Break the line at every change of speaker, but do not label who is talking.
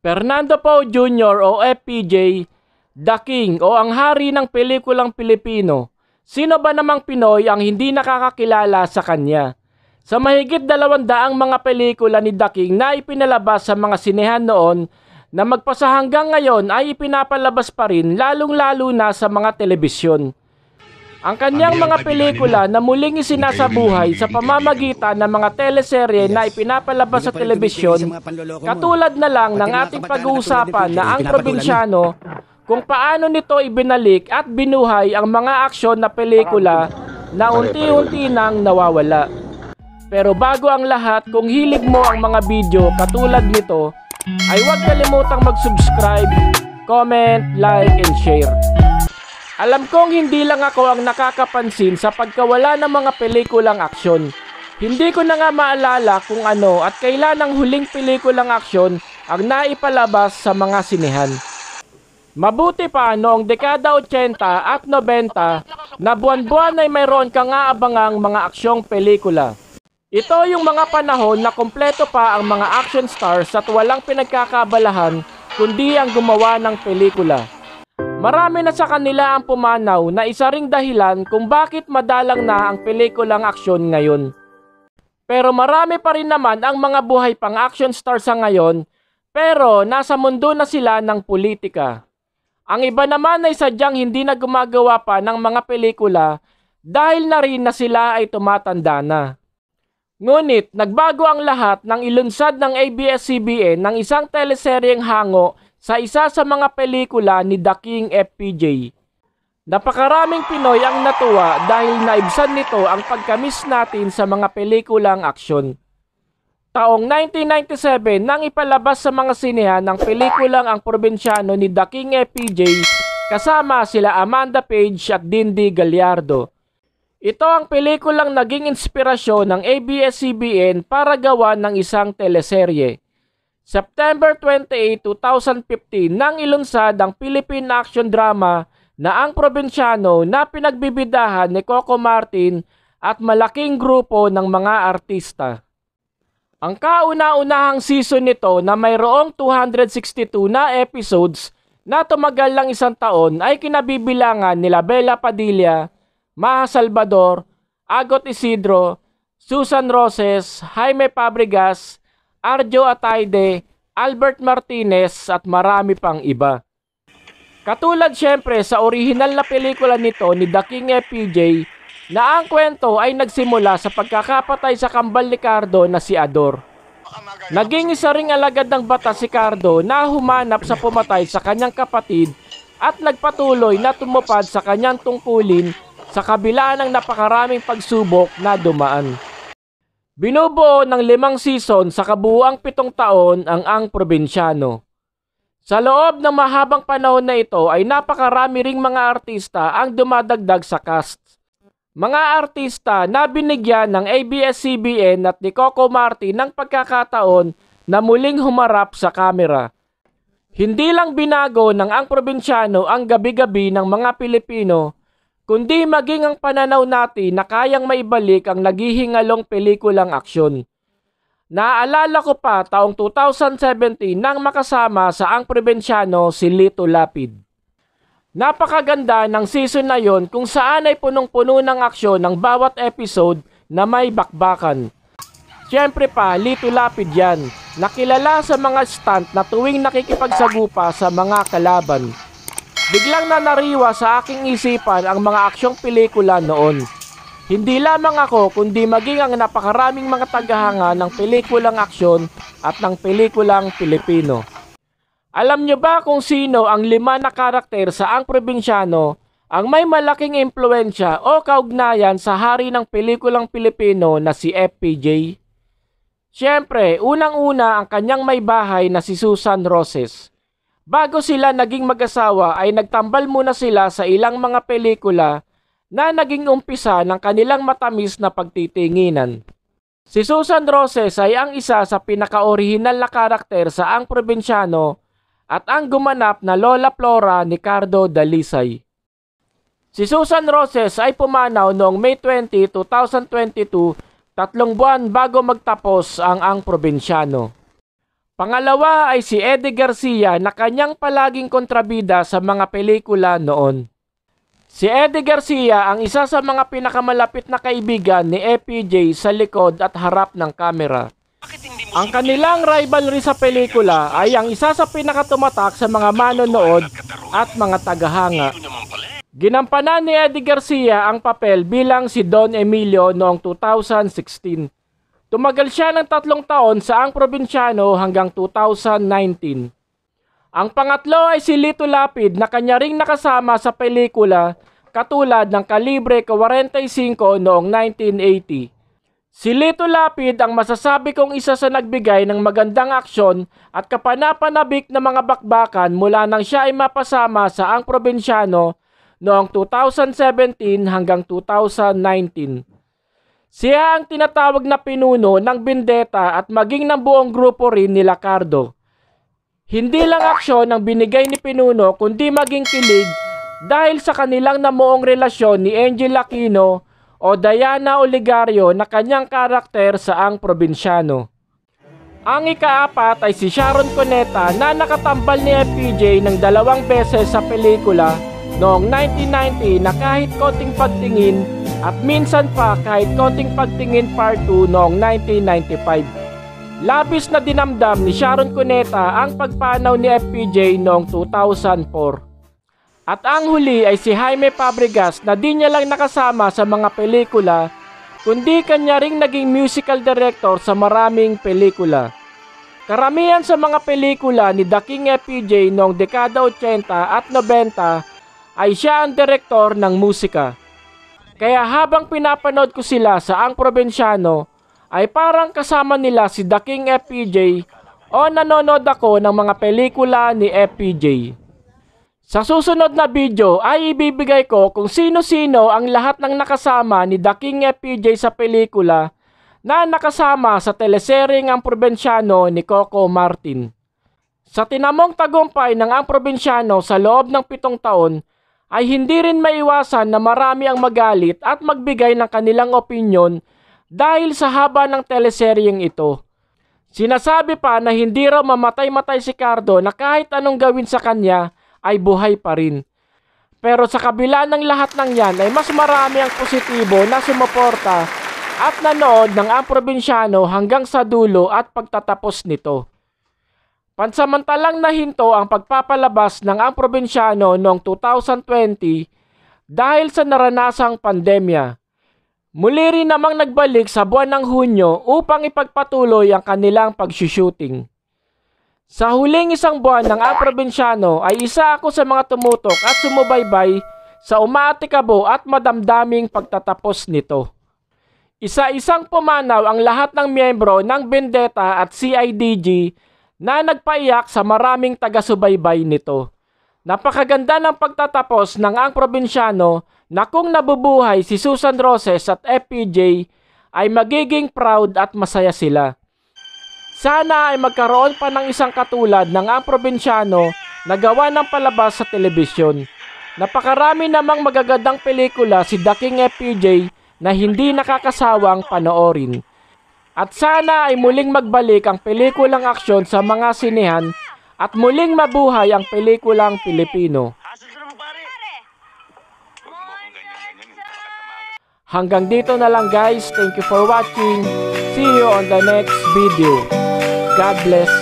Fernando Poe Jr. o FPJ, The King o ang hari ng pelikulang Pilipino, sino ba namang Pinoy ang hindi nakakakilala sa kanya? Sa mahigit dalawandaang mga pelikula ni The King na ipinalabas sa mga sinehan noon na magpasa hanggang ngayon ay ipinapalabas pa rin lalong-lalo na sa mga telebisyon ang kanyang mga pelikula na muling isinasabuhay sa pamamagitan ng mga teleserye na ipinapalabas sa ano telebisyon, katulad na lang ng ating pag-uusapan na ano ang probinsyano kung paano nito ibinalik at binuhay ang mga aksyon na pelikula na unti-unti nang nawawala. Pero bago ang lahat, kung hilig mo ang mga video katulad nito, ay huwag kalimutang mag-subscribe, comment, like, and share. Alam kong hindi lang ako ang nakakapansin sa pagkawala ng mga pelikulang aksyon. Hindi ko na nga maalala kung ano at kailan ang huling pelikulang aksyon ang naipalabas sa mga sinehan. Mabuti pa noong dekada 80 at 90 na buwan-buwan ay mayroon kang aabangang mga aksyong pelikula. Ito yung mga panahon na kompleto pa ang mga action stars at walang pinagkakabalahan kundi ang gumawa ng pelikula. Marami na sa kanila ang pumanaw na isa ring dahilan kung bakit madalang na ang pelikulang aksyon ngayon. Pero marami pa rin naman ang mga buhay pang action star sa ngayon pero nasa mundo na sila ng politika. Ang iba naman ay sadyang hindi na gumagawa pa ng mga pelikula dahil na rin na sila ay tumatanda na. Ngunit nagbago ang lahat ng ilunsad ng ABS-CBN ng isang teleseryeng hango sa isa sa mga pelikula ni The King FPJ, napakaraming Pinoy ang natuwa dahil naibsan nito ang pagkamis natin sa mga pelikulang aksyon. Taong 1997 nang ipalabas sa mga sinehan ng pelikulang Ang Probinsyano ni The King FPJ kasama sila Amanda Page at Dindy Gallardo. Ito ang pelikulang naging inspirasyon ng ABS-CBN para gawa ng isang teleserye. September 28, 2015 nang ilunsad ang Philippine action drama na ang probinsyano na pinagbibidahan ni Coco Martin at malaking grupo ng mga artista. Ang kauna-unahang season nito na mayroong 262 na episodes na tumagal lang isang taon ay kinabibilangan ni Bella Padilla, Maha Salvador, Agot Isidro, Susan Roses, Jaime Fabregas, Arjo Ataide, Albert Martinez at marami pang iba. Katulad syempre sa orihinal na pelikula nito ni The King FPJ na ang kwento ay nagsimula sa pagkakapatay sa kambal ni Cardo na si Ador. Naging isa ring alagad ng bata si Cardo na humanap sa pumatay sa kanyang kapatid at nagpatuloy na tumupad sa kanyang tungkulin sa kabila ng napakaraming pagsubok na dumaan. Binubuo ng limang season sa kabuuang pitong taon ang ang probinsyano. Sa loob ng mahabang panahon na ito ay napakarami ring mga artista ang dumadagdag sa cast. Mga artista na binigyan ng ABS-CBN at ni Coco Martin ng pagkakataon na muling humarap sa kamera. Hindi lang binago ng ang probinsyano ang gabi-gabi ng mga Pilipino kundi maging ang pananaw natin na kayang maibalik ang naghihingalong pelikulang aksyon. Naaalala ko pa taong 2017 nang makasama sa Ang Probensyano si Lito Lapid. Napakaganda ng season na yon kung saan ay punong-puno ng aksyon ng bawat episode na may bakbakan. Siyempre pa, Lito Lapid yan, nakilala sa mga stunt na tuwing nakikipagsagupa sa mga kalaban. Biglang nanariwa sa aking isipan ang mga aksyong pelikula noon. Hindi lamang ako kundi maging ang napakaraming mga tagahanga ng pelikulang aksyon at ng pelikulang Pilipino. Alam nyo ba kung sino ang lima na karakter sa Ang Probinsyano ang may malaking impluensya o kaugnayan sa hari ng pelikulang Pilipino na si FPJ? Siyempre, unang-una ang kanyang may bahay na si Susan Roses. Bago sila naging mag-asawa ay nagtambal muna sila sa ilang mga pelikula na naging umpisa ng kanilang matamis na pagtitinginan. Si Susan Roses ay ang isa sa pinaka-orihinal na karakter sa Ang Probinsyano at ang gumanap na Lola Flora ni Cardo Dalisay. Si Susan Roses ay pumanaw noong May 20, 2022, tatlong buwan bago magtapos ang Ang Probinsyano. Pangalawa ay si Eddie Garcia na kanyang palaging kontrabida sa mga pelikula noon. Si Eddie Garcia ang isa sa mga pinakamalapit na kaibigan ni FPJ sa likod at harap ng kamera. Ang kanilang rivalry sa pelikula ay ang isa sa pinakatumatak sa mga manonood at mga tagahanga. Ginampanan ni Eddie Garcia ang papel bilang si Don Emilio noong 2016. Tumagal siya ng tatlong taon sa Ang Probinsyano hanggang 2019. Ang pangatlo ay si Lito Lapid na kanya ring nakasama sa pelikula katulad ng Kalibre 45 noong 1980. Si Lito Lapid ang masasabi kong isa sa nagbigay ng magandang aksyon at kapanapanabik na mga bakbakan mula nang siya ay mapasama sa Ang Probinsyano noong 2017 hanggang 2019. Siya ang tinatawag na pinuno ng Bindeta at maging ng buong grupo rin ni Lacardo. Hindi lang aksyon ang binigay ni Pinuno kundi maging kilig dahil sa kanilang namuong relasyon ni Angel Aquino o Diana Oligario na kanyang karakter sa Ang Probinsyano. Ang ikaapat ay si Sharon Cuneta na nakatambal ni FPJ ng dalawang beses sa pelikula noong 1990 na kahit konting pagtingin at minsan pa kahit konting pagtingin part 2 noong 1995. Labis na dinamdam ni Sharon Cuneta ang pagpanaw ni FPJ noong 2004. At ang huli ay si Jaime Fabregas na di niya lang nakasama sa mga pelikula kundi kanya ring naging musical director sa maraming pelikula. Karamihan sa mga pelikula ni The King FPJ noong dekada 80 at 90 ay siya ang direktor ng musika. Kaya habang pinapanood ko sila sa Ang Probensyano, ay parang kasama nila si The King FPJ o nanonood ako ng mga pelikula ni FPJ. Sa susunod na video ay ibibigay ko kung sino-sino ang lahat ng nakasama ni The King FPJ sa pelikula na nakasama sa teleseryeng Ang Probensyano ni Coco Martin. Sa tinamong tagumpay ng Ang Probensyano sa loob ng pitong taon ay hindi rin maiwasan na marami ang magalit at magbigay ng kanilang opinyon dahil sa haba ng teleseryeng ito. Sinasabi pa na hindi raw mamatay-matay si Cardo na kahit anong gawin sa kanya ay buhay pa rin. Pero sa kabila ng lahat ng yan ay mas marami ang positibo na sumuporta at nanood ng ang probinsyano hanggang sa dulo at pagtatapos nito. Pansamantalang nahinto ang pagpapalabas ng ang probinsyano noong 2020 dahil sa naranasang pandemya. Muli rin namang nagbalik sa buwan ng Hunyo upang ipagpatuloy ang kanilang pagsushooting. Sa huling isang buwan ng ang probinsyano ay isa ako sa mga tumutok at sumubaybay sa umaatikabo at madamdaming pagtatapos nito. Isa-isang pumanaw ang lahat ng miyembro ng Vendetta at CIDG na nagpaiyak sa maraming taga-subaybay nito. Napakaganda ng pagtatapos ng ang probinsyano na kung nabubuhay si Susan Roses at FPJ ay magiging proud at masaya sila. Sana ay magkaroon pa ng isang katulad ng ang probinsyano na gawa ng palabas sa telebisyon. Napakarami namang magagandang pelikula si The King FPJ na hindi nakakasawang panoorin. At sana ay muling magbalik ang pelikulang aksyon sa mga sinehan at muling mabuhay ang pelikulang Pilipino. Hanggang dito na lang guys. Thank you for watching. See you on the next video. God bless.